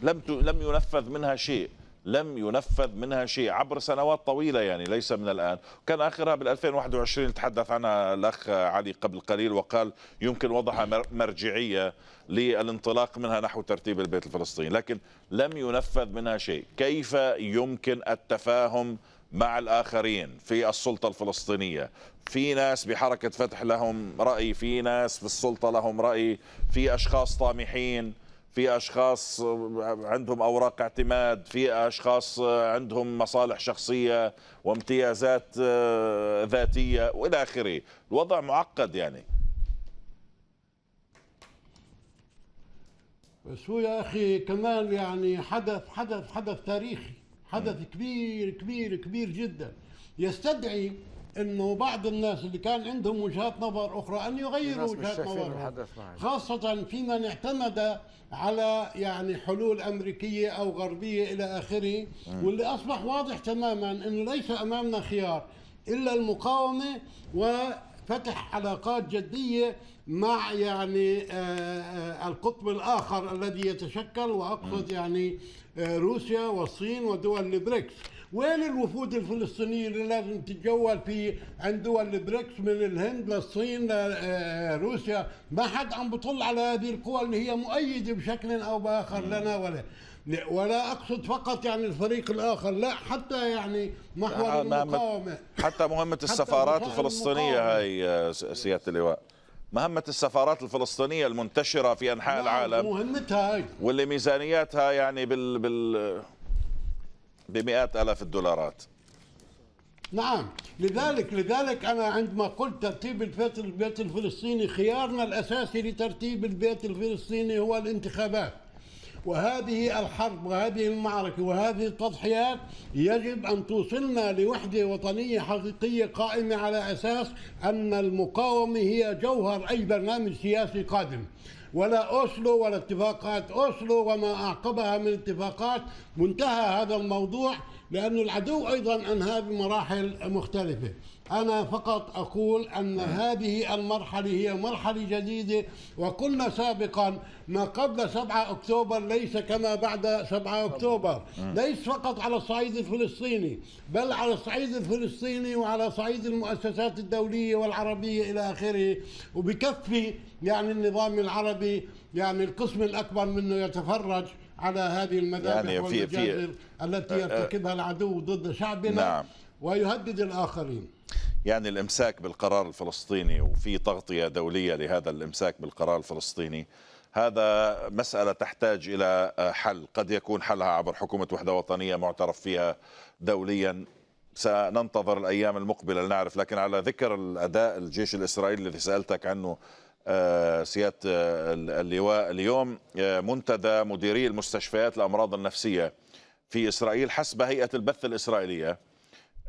S2: لم لم ينفذ منها شيء لم ينفذ منها شيء عبر سنوات طويله يعني ليس من الان كان اخرها بال 2021 تحدث عنها الاخ علي قبل قليل وقال يمكن وضعها مرجعيه للانطلاق منها نحو ترتيب البيت الفلسطيني لكن لم ينفذ منها شيء كيف يمكن التفاهم مع الآخرين في السلطة الفلسطينية في ناس بحركة فتح لهم رأي في ناس في السلطة لهم رأي في أشخاص طامحين في اشخاص عندهم اوراق اعتماد في اشخاص عندهم مصالح شخصيه وامتيازات ذاتيه والى اخره الوضع معقد يعني
S4: بس هو يا اخي كمان يعني حدث حدث حدث تاريخي حدث كبير كبير كبير جدا يستدعي انه بعض الناس اللي كان عندهم وجهات نظر اخرى ان يغيروا وجهات نظر خاصه فيما اعتمد على يعني حلول امريكيه او غربيه الى اخره واللي اصبح واضح تماما انه ليس امامنا خيار الا المقاومه وفتح علاقات جديه مع يعني آه، آه، القطب الاخر الذي يتشكل واقصد يعني آه، روسيا والصين ودول البريكس وين الوفود الفلسطينيين اللي لازم تتجول في عند دول البريكس من الهند للصين لروسيا آه، ما حد عم بطل على هذه القوى اللي هي مؤيده بشكل او باخر لنا ولا ولا اقصد فقط يعني الفريق الاخر لا حتى يعني محور آه، المقاومه
S2: حتى مهمه السفارات حتى الفلسطينيه هاي آه، سياده اللواء مهمة السفارات الفلسطينية المنتشرة في أنحاء نعم، العالم مهمتها هاي واللي ميزانياتها يعني بال, بال بمئات ألاف الدولارات
S4: نعم لذلك لذلك انا عندما قلت ترتيب البيت البيت الفلسطيني خيارنا الاساسي لترتيب البيت الفلسطيني هو الانتخابات وهذه الحرب وهذه المعركه وهذه التضحيات يجب ان توصلنا لوحده وطنيه حقيقيه قائمه على اساس ان المقاومه هي جوهر اي برنامج سياسي قادم ولا أوسلو ولا اتفاقات أوسلو وما أعقبها من اتفاقات منتهى هذا الموضوع لأن العدو أيضا أنهى بمراحل مختلفة أنا فقط أقول أن هذه المرحلة هي مرحلة جديدة وقلنا سابقا ما قبل 7 أكتوبر ليس كما بعد 7 أكتوبر ليس فقط على الصعيد الفلسطيني بل على الصعيد الفلسطيني وعلى صعيد المؤسسات الدولية والعربية إلى آخره وبكفي يعني النظام العربي يعني القسم الأكبر منه يتفرج على هذه المذابح يعني والمجازر التي آه، آه. يرتكبها العدو ضد شعبنا نعم. ويهدد الآخرين
S2: يعني الامساك بالقرار الفلسطيني وفي تغطيه دوليه لهذا الامساك بالقرار الفلسطيني هذا مسألة تحتاج إلى آه، حل قد يكون حلها عبر حكومة وحدة وطنية معترف فيها دوليا سننتظر الأيام المقبلة لنعرف لكن على ذكر الأداء الجيش الإسرائيلي الذي سألتك عنه آه، سيادة آه، اللواء اليوم منتدى مديري المستشفيات الأمراض النفسية في إسرائيل حسب هيئة البث الإسرائيلية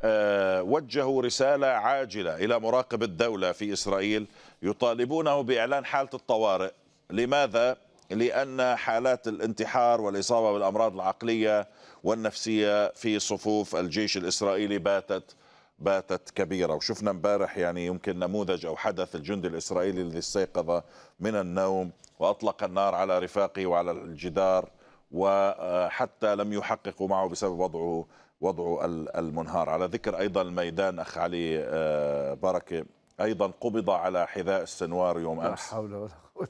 S2: آه، وجهوا رسالة عاجلة إلى مراقب الدولة في إسرائيل يطالبونه بإعلان حالة الطوارئ لماذا؟ لأن حالات الانتحار والإصابة بالأمراض العقلية والنفسية في صفوف الجيش الإسرائيلي باتت باتت كبيرة وشفنا امبارح يعني يمكن نموذج أو حدث الجندي الإسرائيلي الذي استيقظ من النوم وأطلق النار على رفاقه وعلى الجدار وحتى لم يحققوا معه بسبب وضعه وضعه المنهار على ذكر أيضا الميدان أخ علي آه، بركة أيضا قبض على حذاء السنوار يوم أمس
S3: لا حول ولا قوة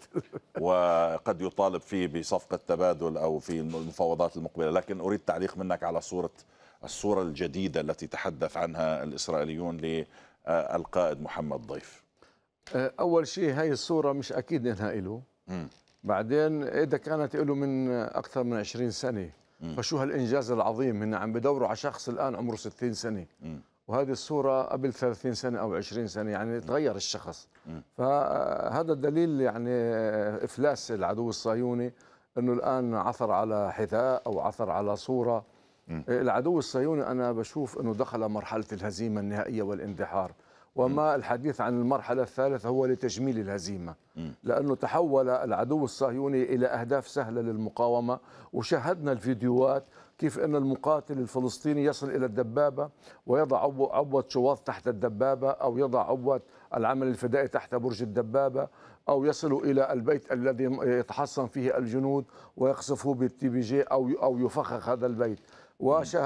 S2: وقد يطالب فيه بصفقة تبادل أو في المفاوضات المقبلة لكن أريد تعليق منك على صورة الصورة الجديدة التي تحدث عنها الإسرائيليون للقائد محمد ضيف
S3: آه، أول شيء هاي الصورة مش أكيد إنها إله بعدين إذا كانت إله من أكثر من 20 سنة فشو هالانجاز العظيم هن عم بدوروا على شخص الان عمره 60 سنه وهذه الصوره قبل 30 سنه او 20 سنه يعني تغير الشخص فهذا دليل يعني افلاس العدو الصهيوني انه الان عثر على حذاء او عثر على صوره العدو الصهيوني انا بشوف انه دخل مرحله الهزيمه النهائيه والاندحار وما الحديث عن المرحلة الثالثة هو لتجميل الهزيمة لأنه تحول العدو الصهيوني إلى أهداف سهلة للمقاومة وشاهدنا الفيديوهات كيف أن المقاتل الفلسطيني يصل إلى الدبابة ويضع عبوة شواظ تحت الدبابة أو يضع عبوة العمل الفدائي تحت برج الدبابة أو يصل إلى البيت الذي يتحصن فيه الجنود ويقصفوه بالتي بي جي أو, أو يفخخ هذا البيت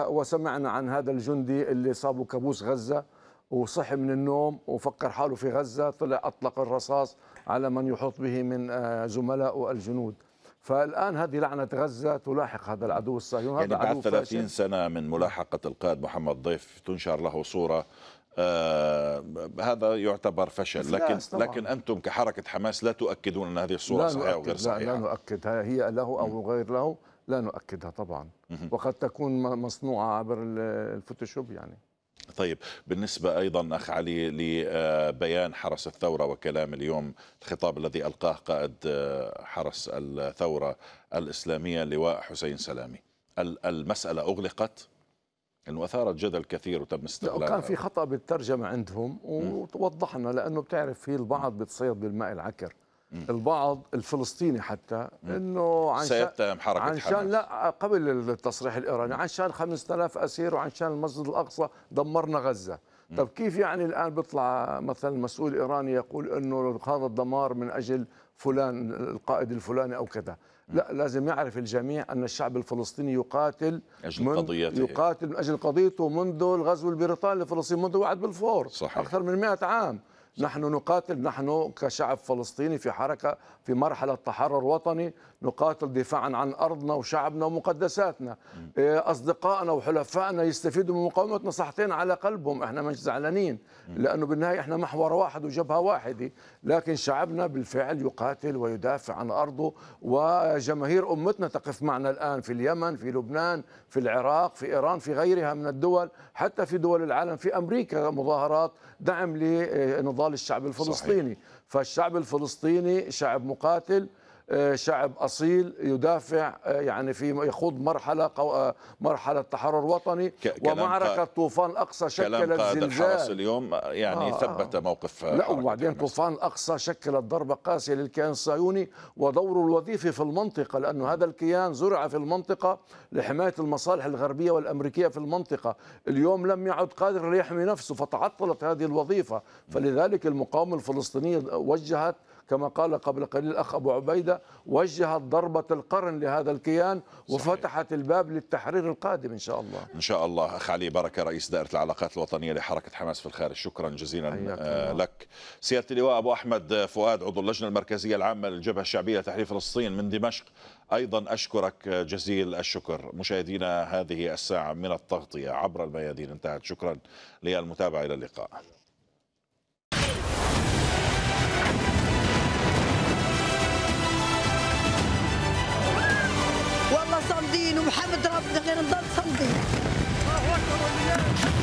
S3: وسمعنا عن هذا الجندي اللي صابه كابوس غزة وصحي من النوم وفكر حاله في غزة طلع أطلق الرصاص على من يحط به من آه، زملائه الجنود فالآن هذه لعنة غزة تلاحق هذا العدو الصهيوني يعني بعد 30
S2: سنة من ملاحقة القائد محمد ضيف تنشر له صورة آه هذا يعتبر فشل لكن طبعا. لكن انتم كحركه حماس لا تؤكدون ان هذه الصوره صحيحه او غير صحيحه لا, لا
S3: نؤكد هي له او غير له لا نؤكدها طبعا وقد تكون مصنوعه عبر الفوتوشوب يعني
S2: طيب بالنسبة أيضا أخ علي لبيان حرس الثورة وكلام اليوم الخطاب الذي ألقاه قائد آه، حرس الثورة الإسلامية اللواء حسين سلامي المسألة أغلقت انه اثارت جدل كثير وتم استغلالها كان في خطا
S3: بالترجمه عندهم ووضحنا لانه بتعرف في البعض بتصير بالماء العكر البعض الفلسطيني حتى انه عن سيتهم حركه عن شان حماس. لا قبل التصريح الايراني عن شان 5000 اسير وعن شان المسجد الاقصى دمرنا غزه طب كيف يعني الان بيطلع مثلا مسؤول ايراني يقول انه هذا الدمار من اجل فلان القائد الفلاني او كذا لا لازم يعرف الجميع ان الشعب الفلسطيني يقاتل أجل من قضيته يقاتل من اجل قضيته منذ الغزو البريطاني لفلسطين منذ وعد بالفور صحيح. اكثر من 100 عام نحن نقاتل نحن كشعب فلسطيني في حركة في مرحلة تحرر وطني نقاتل دفاعا عن أرضنا وشعبنا ومقدساتنا إيه، أصدقائنا وحلفائنا يستفيدوا من مقاومتنا صحتين على قلبهم احنا مش زعلانين لأنه بالنهاية احنا محور واحد وجبهة واحدة لكن شعبنا بالفعل يقاتل ويدافع عن أرضه وجماهير أمتنا تقف معنا الآن في اليمن في لبنان في العراق في إيران في غيرها من الدول حتى في دول العالم في أمريكا مظاهرات دعم لنضال الشعب الفلسطيني صحيح. فالشعب الفلسطيني شعب مقاتل شعب اصيل يدافع آه، يعني في يخوض مرحله آه، مرحله تحرر وطني ومعركه طوفان الاقصى شكلت زلزال
S2: اليوم آه، يعني آه ثبت موقف لا
S3: وبعدين طوفان الاقصى شكلت ضربه قاسيه للكيان الصهيوني ودوره الوظيفي في المنطقه لانه هذا الكيان زرع في المنطقه لحمايه المصالح الغربيه والامريكيه في المنطقه اليوم لم يعد قادر ليحمي نفسه فتعطلت هذه الوظيفه فلذلك المقاومه الفلسطينيه وجهت كما قال قبل قليل الأخ أبو عبيدة وجهت ضربة القرن لهذا الكيان وفتحت الباب للتحرير القادم إن شاء الله
S2: إن شاء الله أخ علي بركة رئيس دائرة العلاقات الوطنية لحركة حماس في الخارج شكرا جزيلا آه لك سيادة اللواء أبو أحمد آه، فؤاد عضو اللجنة المركزية العامة للجبهة الشعبية لتحرير فلسطين من دمشق أيضا أشكرك آه، جزيل الشكر مشاهدينا هذه الساعة من التغطية عبر الميادين انتهت شكرا للمتابعة إلى اللقاء
S1: محمد
S3: ربنا غير نضل صمدي الله اكبر